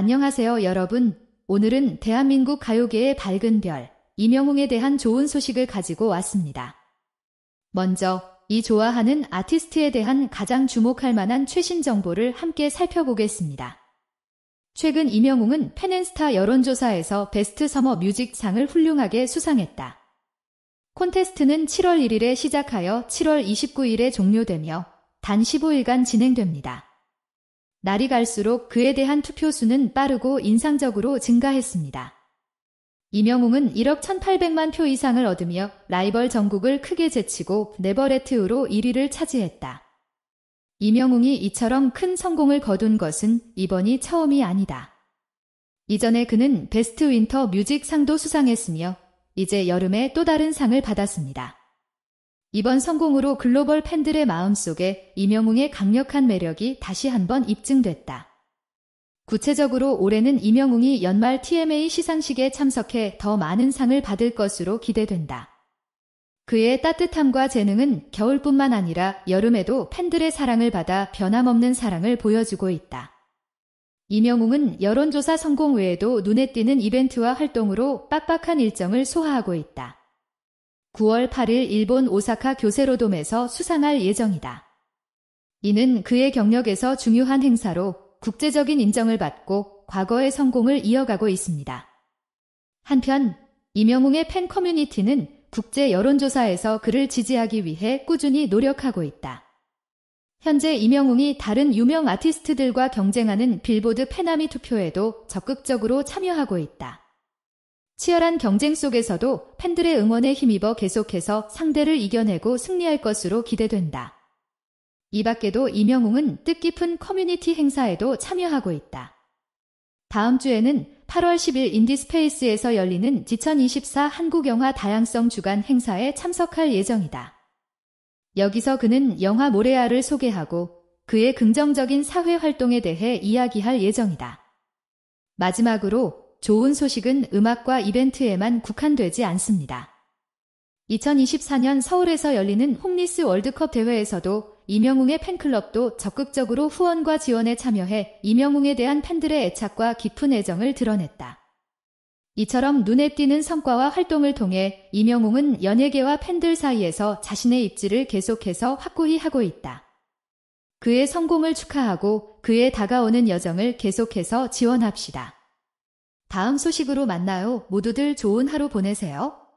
안녕하세요, 여러분. 오늘은 대한민국 가요계의 밝은 별, 이명웅에 대한 좋은 소식을 가지고 왔습니다. 먼저, 이 좋아하는 아티스트에 대한 가장 주목할 만한 최신 정보를 함께 살펴보겠습니다. 최근 이명웅은 팬앤스타 여론조사에서 베스트 서머 뮤직상을 훌륭하게 수상했다. 콘테스트는 7월 1일에 시작하여 7월 29일에 종료되며 단 15일간 진행됩니다. 날이 갈수록 그에 대한 투표수는 빠르고 인상적으로 증가했습니다. 이명웅은 1억 1800만 표 이상을 얻으며 라이벌 전국을 크게 제치고 네버레트우로 1위를 차지했다. 이명웅이 이처럼 큰 성공을 거둔 것은 이번이 처음이 아니다. 이전에 그는 베스트 윈터 뮤직 상도 수상했으며 이제 여름에 또 다른 상을 받았습니다. 이번 성공으로 글로벌 팬들의 마음속에 이명웅의 강력한 매력이 다시 한번 입증됐다. 구체적으로 올해는 이명웅이 연말 TMA 시상식에 참석해 더 많은 상을 받을 것으로 기대된다. 그의 따뜻함과 재능은 겨울뿐만 아니라 여름에도 팬들의 사랑을 받아 변함없는 사랑을 보여주고 있다. 이명웅은 여론조사 성공 외에도 눈에 띄는 이벤트와 활동으로 빡빡한 일정을 소화하고 있다. 9월 8일 일본 오사카 교세로돔에서 수상할 예정이다. 이는 그의 경력에서 중요한 행사로 국제적인 인정을 받고 과거의 성공을 이어가고 있습니다. 한편 이명웅의 팬 커뮤니티는 국제 여론조사에서 그를 지지하기 위해 꾸준히 노력하고 있다. 현재 이명웅이 다른 유명 아티스트들과 경쟁하는 빌보드 페나미 투표에도 적극적으로 참여하고 있다. 치열한 경쟁 속에서도 팬들의 응원에 힘입어 계속해서 상대를 이겨내고 승리할 것으로 기대된다. 이 밖에도 이명웅은 뜻깊은 커뮤니티 행사에도 참여하고 있다. 다음 주에는 8월 10일 인디스페이스에서 열리는 2 0 2 4 한국영화 다양성 주간 행사에 참석할 예정이다. 여기서 그는 영화 모레아를 소개하고 그의 긍정적인 사회 활동에 대해 이야기할 예정이다. 마지막으로 좋은 소식은 음악과 이벤트에만 국한되지 않습니다. 2024년 서울에서 열리는 홈리스 월드컵 대회에서도 이명웅의 팬클럽도 적극적으로 후원과 지원에 참여해 이명웅에 대한 팬들의 애착과 깊은 애정을 드러냈다. 이처럼 눈에 띄는 성과와 활동을 통해 이명웅은 연예계와 팬들 사이에서 자신의 입지를 계속해서 확고히 하고 있다. 그의 성공을 축하하고 그의 다가오는 여정을 계속해서 지원합시다. 다음 소식으로 만나요. 모두들 좋은 하루 보내세요.